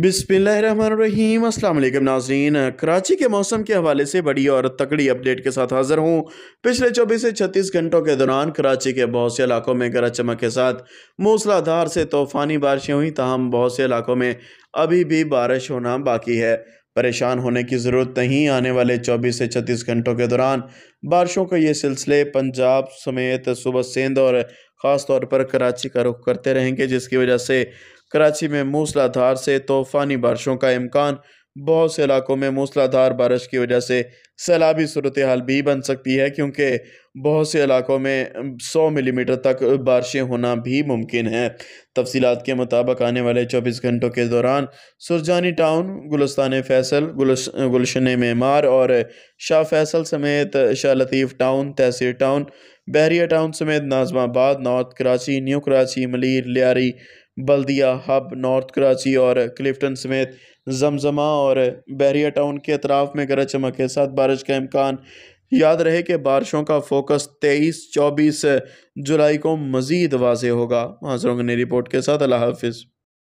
बिसमीम अस्सलाम वालेकुम नाजरीन कराची के मौसम के हवाले से बड़ी और तकड़ी अपडेट के साथ हाज़िर हूँ पिछले 24 से 36 घंटों के दौरान कराची के बहुत से इलाकों में गरज चमक के साथ मूसलाधार से तूफ़ानी बारिशें हुई तहम बहुत से इलाकों में अभी भी बारिश होना बाकी है परेशान होने की ज़रूरत नहीं आने वाले 24 से 36 घंटों के दौरान बारिशों के ये सिलसिले पंजाब समेत सुबह सिंध और ख़ास तौर पर कराची का रुख करते रहेंगे जिसकी वजह से कराची में मूसलाधार से तूफ़ानी बारिशों का इम्कान बहुत से इलाकों में मूसलाधार बारिश की वजह से सैलाबी सूरत हाल भी बन सकती है क्योंकि बहुत से इलाकों में 100 मिलीमीटर तक बारिशें होना भी मुमकिन है तफसीत के मुताबिक आने वाले 24 घंटों के दौरान सुरजानी टाउन गुलस्तान फैसल गुलशन मेमार और शाह फैसल समेत Shah Latif town Taiser town Bahria town समेत Nazimabad north Karachi new Karachi Malir Lyari Baldia Hub north Karachi और क्लिफ्टन समेत जमजमा और बहरिया टाउन के अतराफ़ में गरज चमक के साथ बारिश का इम्कान याद रहे कि बारिशों का फोकस तेईस चौबीस जुलाई को मज़ीद वाज होगा हाजरों ने रिपोर्ट के साथ अल्लाह हाफिज़